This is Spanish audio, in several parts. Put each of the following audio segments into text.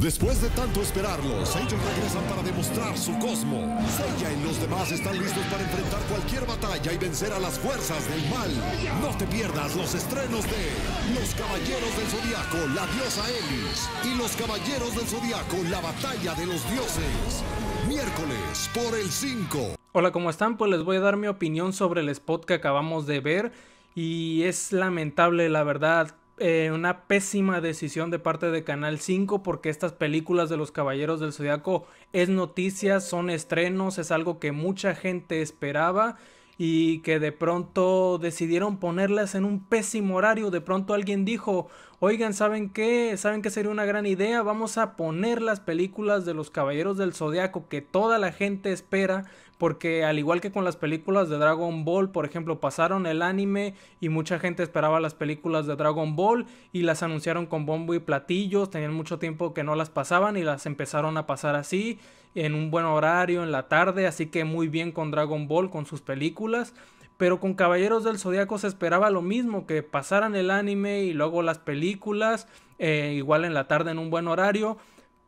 Después de tanto esperarlos, ellos regresan para demostrar su cosmo. Seiya y los demás están listos para enfrentar cualquier batalla y vencer a las fuerzas del mal. No te pierdas los estrenos de Los Caballeros del Zodiaco, la diosa Elis, y Los Caballeros del Zodiaco, la batalla de los dioses. Miércoles por el 5. Hola, ¿cómo están? Pues les voy a dar mi opinión sobre el spot que acabamos de ver. Y es lamentable, la verdad, eh, una pésima decisión de parte de Canal 5 porque estas películas de los Caballeros del Zodiaco es noticias, son estrenos, es algo que mucha gente esperaba y que de pronto decidieron ponerlas en un pésimo horario. De pronto alguien dijo, oigan, ¿saben qué? ¿Saben qué sería una gran idea? Vamos a poner las películas de los Caballeros del Zodiaco que toda la gente espera, porque al igual que con las películas de Dragon Ball, por ejemplo, pasaron el anime y mucha gente esperaba las películas de Dragon Ball y las anunciaron con bombo y platillos, tenían mucho tiempo que no las pasaban y las empezaron a pasar así en un buen horario, en la tarde, así que muy bien con Dragon Ball, con sus películas. Pero con Caballeros del Zodiaco se esperaba lo mismo, que pasaran el anime y luego las películas, eh, igual en la tarde en un buen horario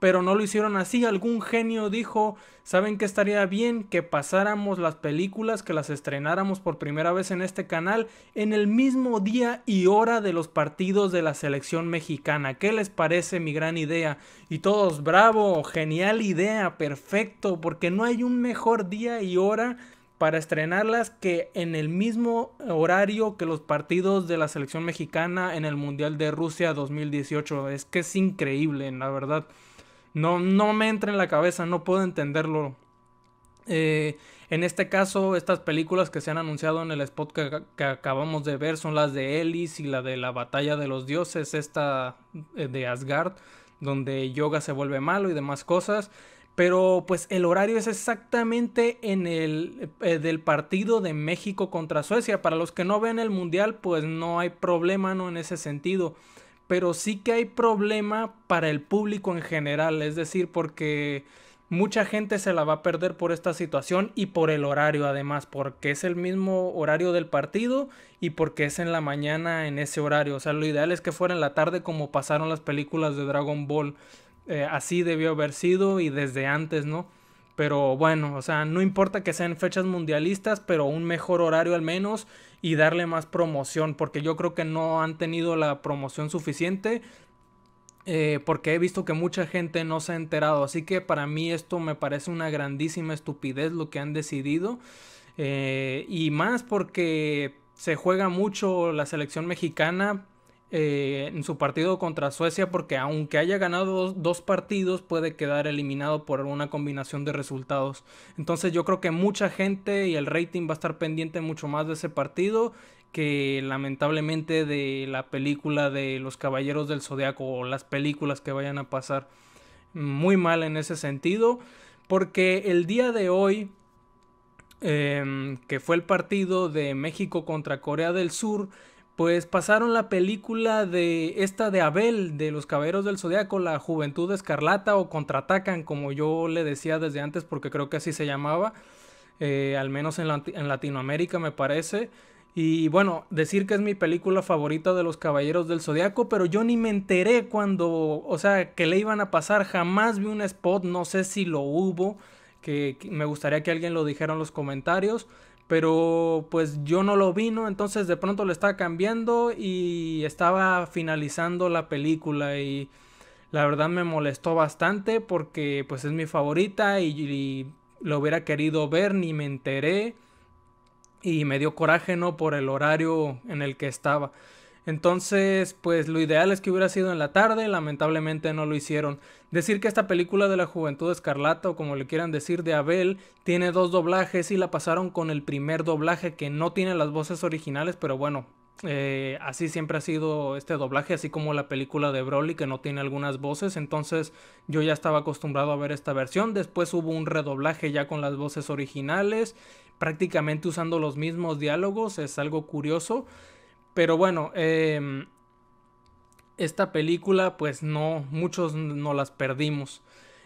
pero no lo hicieron así. Algún genio dijo, ¿saben que estaría bien que pasáramos las películas, que las estrenáramos por primera vez en este canal en el mismo día y hora de los partidos de la selección mexicana? ¿Qué les parece mi gran idea? Y todos, bravo, genial idea, perfecto, porque no hay un mejor día y hora para estrenarlas que en el mismo horario que los partidos de la selección mexicana en el Mundial de Rusia 2018. Es que es increíble, la verdad. No, no me entra en la cabeza, no puedo entenderlo. Eh, en este caso, estas películas que se han anunciado en el spot que, acabamos de ver son las de Elis y la de la batalla de los dioses, esta eh, de Asgard, donde Yoga se vuelve malo y demás cosas. Pero pues el horario es exactamente en el eh, del partido de México contra Suecia. Para los que no ven el mundial, pues no hay problema ¿no? en ese sentido pero sí que hay problema para el público en general, es decir, porque mucha gente se la va a perder por esta situación y por el horario además, porque es el mismo horario del partido y porque es en la mañana en ese horario. O sea, lo ideal es que fuera en la tarde como pasaron las películas de Dragon Ball. Eh, así debió haber sido y desde antes, ¿no? Pero bueno, o sea, no importa que sean fechas mundialistas, pero un mejor horario al menos y darle más promoción, porque yo creo que no han tenido la promoción suficiente. Eh, porque he visto que mucha gente no se ha enterado. Así que para mí esto me parece una grandísima estupidez lo que han decidido. Eh, y más porque se juega mucho la selección mexicana eh, en su partido contra Suecia porque aunque haya ganado dos, partidos puede quedar eliminado por una combinación de resultados. Entonces yo creo que mucha gente y el rating va a estar pendiente mucho más de ese partido que lamentablemente de la película de los Caballeros del Zodiaco o las películas que vayan a pasar muy mal en ese sentido porque el día de hoy em, que fue el partido de México contra Corea del Sur pues pasaron la película de esta de Abel, de los Caballeros del Zodiaco, la Juventud Escarlata o Contraatacan, como yo le decía desde antes, porque creo que así se llamaba, eh, al menos en, Latinoamérica me parece. Y bueno, decir que es mi película favorita de los Caballeros del Zodiaco, pero yo ni me enteré cuando, o sea, que le iban a pasar, jamás vi un spot, no sé si lo hubo, que me gustaría que alguien lo dijera en los comentarios pero pues yo no lo vino, entonces de pronto lo estaba cambiando y estaba finalizando la película y la verdad me molestó bastante porque pues es mi favorita y, y lo hubiera querido ver, ni me enteré y me dio coraje, ¿no? Por el horario en el que estaba. Entonces, pues lo ideal es que hubiera sido en la tarde, lamentablemente no lo hicieron. Decir que esta película de la Juventud Escarlata, o como le quieran decir, de Abel, tiene dos doblajes y la pasaron con el primer doblaje que no tiene las voces originales, pero bueno, eh, así siempre ha sido este doblaje, así como la película de Broly que no tiene algunas voces, entonces yo ya estaba acostumbrado a ver esta versión, después hubo un redoblaje ya con las voces originales, prácticamente usando los mismos diálogos, es algo curioso, pero bueno, em, esta película pues no, muchos no las perdimos.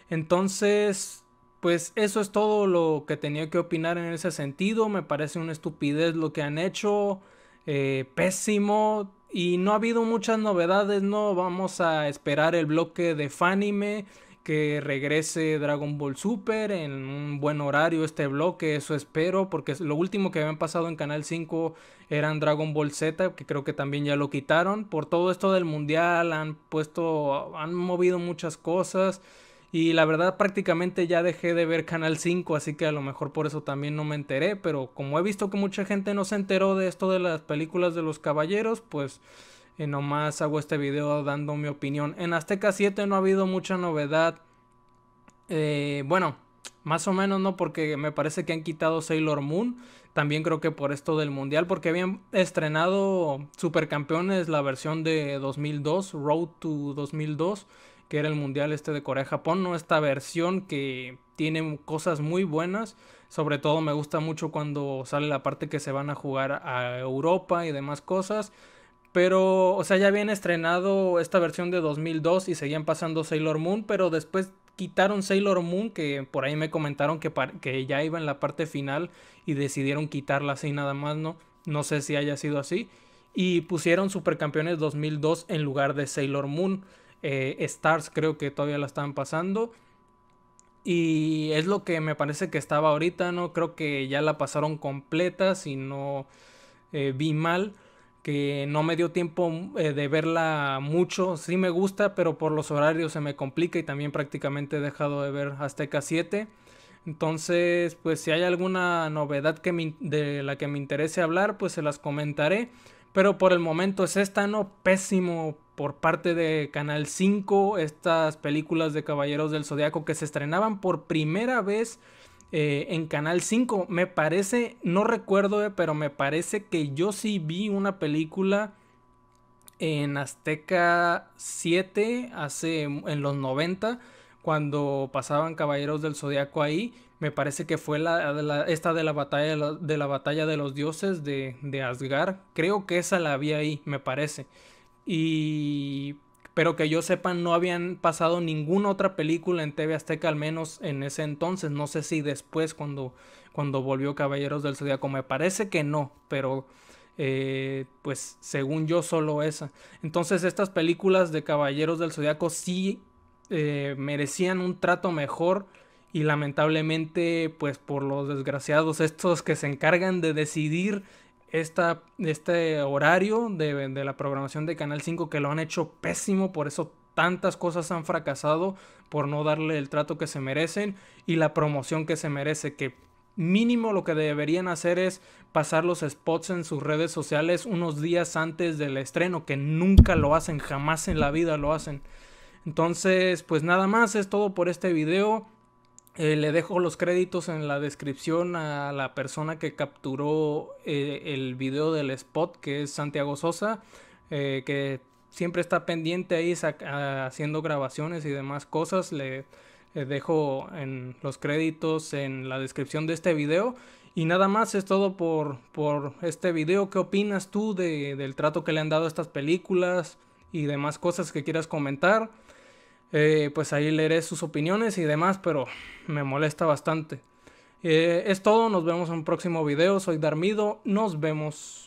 Entonces, pues eso es todo lo que tenía que opinar en ese sentido. Me parece una estupidez lo que han hecho. Eh, pésimo. Y no ha habido muchas novedades, ¿no? Vamos a esperar el bloque de Fanime que regrese Dragon Ball Super en un buen horario este bloque, eso espero, porque lo último que habían pasado en Canal 5 eran Dragon Ball Z, que creo que también ya lo quitaron. Por todo esto del mundial han puesto, han movido muchas cosas. Y la verdad prácticamente ya dejé de ver Canal 5, así que a lo mejor por eso también no me enteré, pero como he visto que mucha gente no se enteró de esto de las películas de los caballeros, pues y nomás hago este video dando mi opinión. En Azteca 7 no ha habido mucha novedad. Eh, bueno, más o menos no, porque me parece que han quitado Sailor Moon. También creo que por esto del mundial, porque habían estrenado Supercampeones la versión de 2002, Road to 2002, que era el mundial este de Corea-Japón, no esta versión que tiene cosas muy buenas. Sobre todo me gusta mucho cuando sale la parte que se van a jugar a Europa y demás cosas. Pero, o sea, ya habían estrenado esta versión de 2002 y seguían pasando Sailor Moon, pero después quitaron Sailor Moon, que por ahí me comentaron que, que ya iba en la parte final y decidieron quitarla así nada más, ¿no? No sé si haya sido así. Y pusieron Supercampeones 2002 en lugar de Sailor Moon. Eh, Stars creo que todavía la estaban pasando. Y es lo que me parece que estaba ahorita, ¿no? Creo que ya la pasaron completa, si no eh, vi mal que no me dio tiempo mm, eh, de verla mucho. Sí me gusta, pero por los horarios se me complica y también prácticamente he dejado de ver Azteca 7. Entonces, pues si hay alguna novedad que de la que me interese hablar, pues se las comentaré. Pero por el momento es esta, ¿no? Pésimo por parte de Canal 5, estas películas de Caballeros del Zodiaco que se estrenaban por primera vez eh, en Canal 5. Me parece, no recuerdo, eh, pero me parece que yo sí vi una película en Azteca 7 hace en los 90 cuando pasaban Caballeros del Zodiaco ahí. Me parece que fue la, esta de la batalla de batalla de los dioses de, de Asgard. Creo que esa la vi ahí, me parece. Y pero que yo sepa no habían pasado ninguna otra película en TV Azteca, al menos en ese entonces. No sé si después cuando, cuando volvió Caballeros del Zodíaco, me parece que no, pero eh, pues según yo solo esa. Entonces estas películas de Caballeros del Zodíaco sí eh, merecían un trato mejor y lamentablemente pues por los desgraciados estos que se encargan de decidir esta, este horario de, de, la programación de Canal 5 que lo han hecho pésimo, por eso tantas cosas han fracasado por no darle el trato que se merecen y la promoción que se merece, que mínimo lo que deberían hacer es pasar los spots en sus redes sociales unos días antes del estreno, que nunca lo hacen, jamás en la vida lo hacen. Entonces, pues nada más, es todo por este video. Eh, le dejo los créditos en la descripción a la persona que capturó eh, el video del spot, que es Santiago Sosa, eh, que siempre está pendiente ahí ah, haciendo grabaciones y demás cosas. Le dejo en los créditos en la descripción de este video. Y nada más es todo por, este video. ¿Qué opinas tú de, del trato que le han dado a estas películas y demás cosas que quieras comentar? Eh, pues ahí leeré sus opiniones y demás, pero me molesta bastante. Eh, es todo, nos vemos en un próximo video. Soy Darmido, nos vemos.